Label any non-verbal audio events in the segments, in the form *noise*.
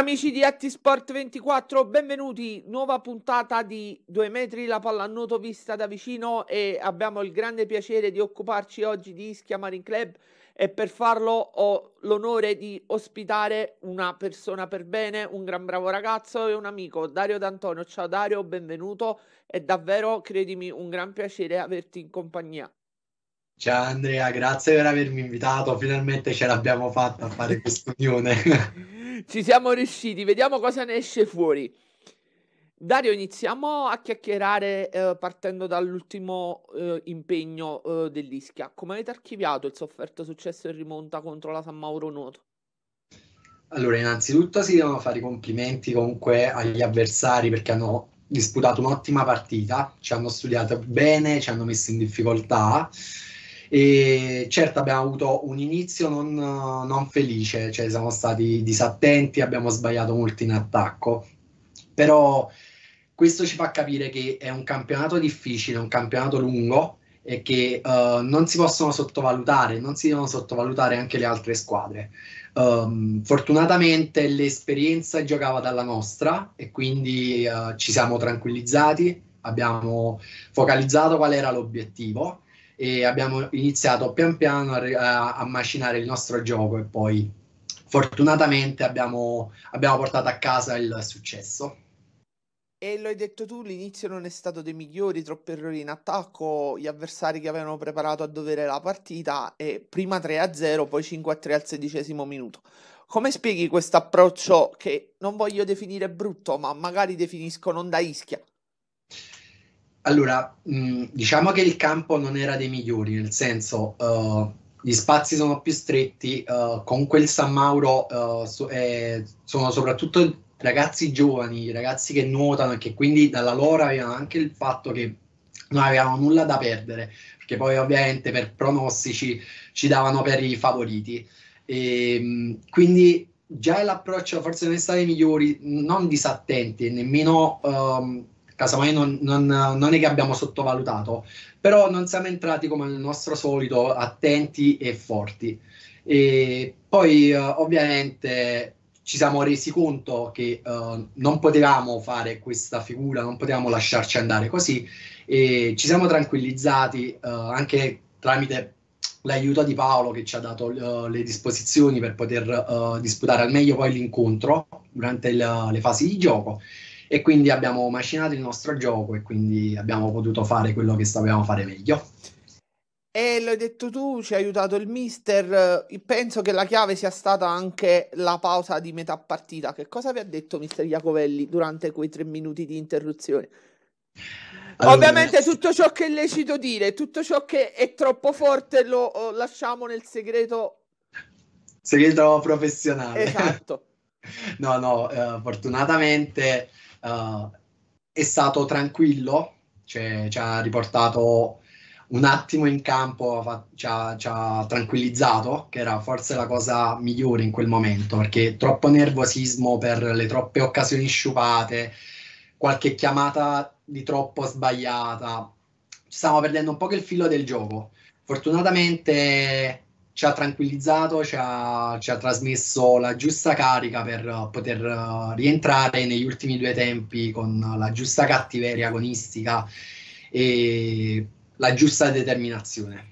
Amici di Attisport 24, benvenuti. Nuova puntata di Due metri la pallanuoto vista da vicino e abbiamo il grande piacere di occuparci oggi di Ischia Marine Club e per farlo ho l'onore di ospitare una persona per bene, un gran bravo ragazzo e un amico, Dario D'Antonio. Ciao Dario, benvenuto. È davvero, credimi, un gran piacere averti in compagnia. Ciao Andrea, grazie per avermi invitato. Finalmente ce l'abbiamo fatta a fare *laughs* questa unione. Ci siamo riusciti, vediamo cosa ne esce fuori. Dario, iniziamo a chiacchierare eh, partendo dall'ultimo eh, impegno eh, dell'Ischia. Come avete archiviato il sofferto successo in rimonta contro la San Mauro Nuoto? Allora, innanzitutto si devono fare i complimenti comunque agli avversari perché hanno disputato un'ottima partita, ci hanno studiato bene, ci hanno messo in difficoltà e certo abbiamo avuto un inizio non, non felice, cioè siamo stati disattenti, abbiamo sbagliato molto in attacco, però questo ci fa capire che è un campionato difficile, un campionato lungo e che uh, non si possono sottovalutare, non si devono sottovalutare anche le altre squadre. Um, fortunatamente l'esperienza giocava dalla nostra e quindi uh, ci siamo tranquillizzati, abbiamo focalizzato qual era l'obiettivo e abbiamo iniziato pian piano a, a macinare il nostro gioco e poi fortunatamente abbiamo, abbiamo portato a casa il successo. E lo hai detto tu, l'inizio non è stato dei migliori, troppi errori in attacco, gli avversari che avevano preparato a dovere la partita e prima 3-0, poi 5-3 al sedicesimo minuto. Come spieghi questo approccio che non voglio definire brutto, ma magari definisco non da ischia? Allora, mh, mm, diciamo che il campo non era dei migliori, nel senso uh, gli spazi sono più stretti, uh, con quel San Mauro uh, so, eh, sono soprattutto ragazzi giovani, ragazzi che nuotano e che quindi dalla loro avevano anche il fatto che non avevano nulla da perdere, perché poi ovviamente per pronostici ci davano per i favoriti. E, ehm, quindi già l'approccio forse non è stato dei migliori, non disattenti, nemmeno um, casomai non, non, non, è che abbiamo sottovalutato, però non siamo entrati come al nostro solito attenti e forti. E poi uh, ovviamente ci siamo resi conto che uh, non potevamo fare questa figura, non potevamo lasciarci andare così e ci siamo tranquillizzati uh, anche tramite l'aiuto di Paolo che ci ha dato uh, le disposizioni per poter disputare al meglio poi l'incontro durante il, le fasi di gioco e quindi abbiamo macinato il nostro gioco e quindi abbiamo potuto fare quello che sapevamo fare meglio. E l'hai detto tu, ci ha aiutato il mister. Eh, penso che la chiave sia stata anche la pausa di metà partita. Che cosa vi ha detto mister Iacovelli durante quei tre minuti di interruzione? Allora... Ovviamente tutto ciò che è lecito dire, tutto ciò che è troppo forte lo eh, lasciamo nel segreto. Segreto professionale. Esatto. *laughs* no, no, eh, fortunatamente uh, è stato tranquillo, cioè, ci ha riportato un attimo in campo, ci, ha, ci ha tranquillizzato, che era forse la cosa migliore in quel momento, perché troppo nervosismo per le troppe occasioni sciupate, qualche chiamata di troppo sbagliata, ci stavamo perdendo un po' il filo del gioco. Fortunatamente ci ha tranquillizzato, ci ha, ci ha, trasmesso la giusta carica per uh, poter uh, rientrare negli ultimi due tempi con la giusta cattiveria agonistica e la giusta determinazione.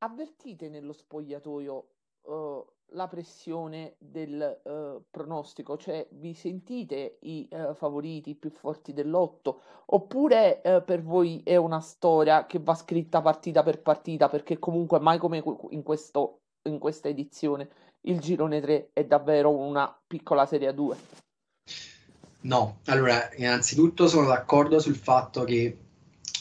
Avvertite nello spogliatoio uh, la pressione del eh, pronostico, cioè vi sentite i eh, favoriti più forti dell'otto oppure eh, per voi è una storia che va scritta partita per partita perché comunque mai come in, questo, in questa edizione il girone 3 è davvero una piccola serie a due? No, allora innanzitutto sono d'accordo sul fatto che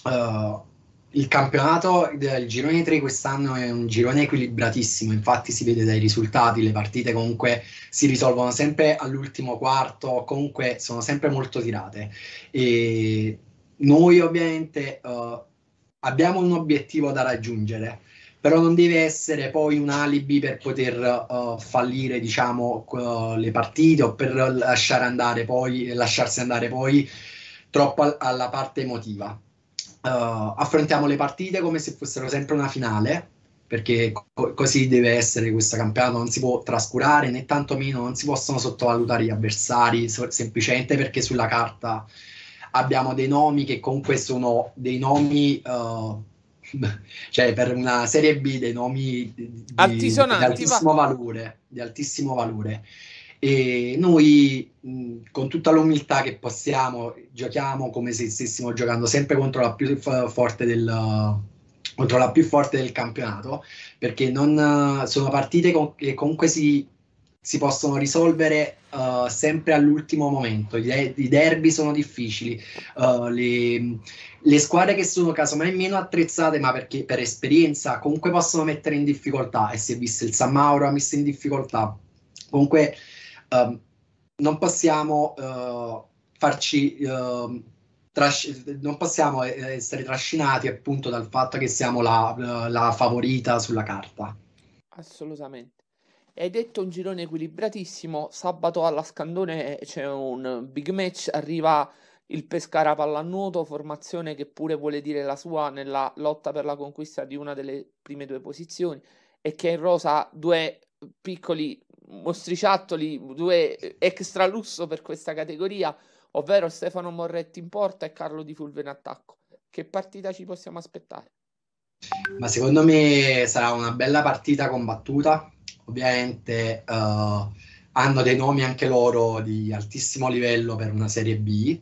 uh il campionato del girone 3 quest'anno è un girone equilibratissimo, infatti si vede dai risultati, le partite comunque si risolvono sempre all'ultimo quarto, comunque sono sempre molto tirate. E noi ovviamente uh, abbiamo un obiettivo da raggiungere, però non deve essere poi un alibi per poter uh, fallire diciamo, uh, le partite o per lasciare andare poi, lasciarsi andare poi troppo alla parte emotiva uh, affrontiamo le partite come se fossero sempre una finale, perché co- così deve essere questo campionato, non si può trascurare né tantomeno non si possono sottovalutare gli avversari, so- semplicemente perché sulla carta abbiamo dei nomi che comunque sono dei nomi... Uh, *laughs* cioè per una serie B dei nomi di, di, di, altissimo, valore, di altissimo valore e noi, mh, con tutta l'umiltà che possiamo, giochiamo come se stessimo giocando sempre contro la più forte del, contro la più forte del campionato, perché non, sono partite con, che comunque si, si possono risolvere uh, sempre all'ultimo momento. I, i derby sono difficili, uh, le, le, squadre che sono casomai meno attrezzate, ma perché per esperienza comunque possono mettere in difficoltà, e si è visto il San Mauro ha messo in difficoltà. Comunque Um, non possiamo uh, farci uh, non possiamo eh, essere trascinati appunto dal fatto che siamo la, eh, la, favorita sulla carta. Assolutamente. Hai detto un girone equilibratissimo. Sabato alla Scandone c'è un big match. Arriva il Pescara Pallanuoto, formazione che pure vuole dire la sua nella lotta per la conquista di una delle prime due posizioni e che in rosa due piccoli mostriciattoli, due extra lusso per questa categoria, ovvero Stefano Morretti in porta e Carlo Di Fulve in attacco. Che partita ci possiamo aspettare? Ma secondo me sarà una bella partita combattuta. Ovviamente uh, hanno dei nomi anche loro di altissimo livello per una Serie B.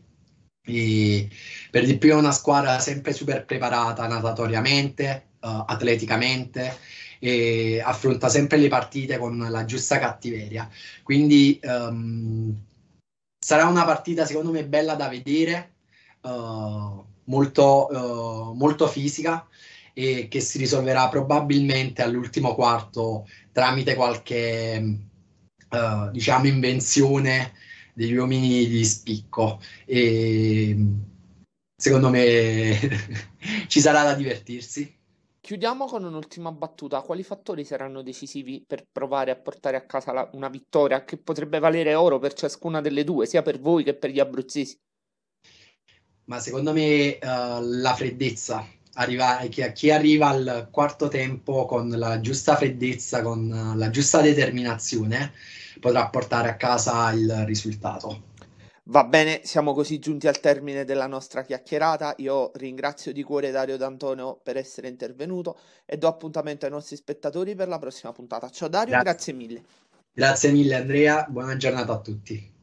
E per di più è una squadra sempre super preparata natatoriamente, uh, atleticamente e affronta sempre le partite con la giusta cattiveria. Quindi um, sarà una partita secondo me bella da vedere, uh, molto, uh, molto fisica e che si risolverà probabilmente all'ultimo quarto tramite qualche uh, diciamo invenzione degli uomini di spicco e secondo me *laughs* ci sarà da divertirsi Chiudiamo con un'ultima battuta. Quali fattori saranno decisivi per provare a portare a casa la, una vittoria che potrebbe valere oro per ciascuna delle due, sia per voi che per gli abruzzesi? Ma secondo me uh, la freddezza, arriva, eh, chi, chi, arriva al quarto tempo con la giusta freddezza, con la giusta determinazione, potrà portare a casa il risultato. Va bene, siamo così giunti al termine della nostra chiacchierata. Io ringrazio di cuore Dario D'Antonio per essere intervenuto e do appuntamento ai nostri spettatori per la prossima puntata. Ciao Dario, grazie, grazie mille. Grazie mille Andrea, buona giornata a tutti.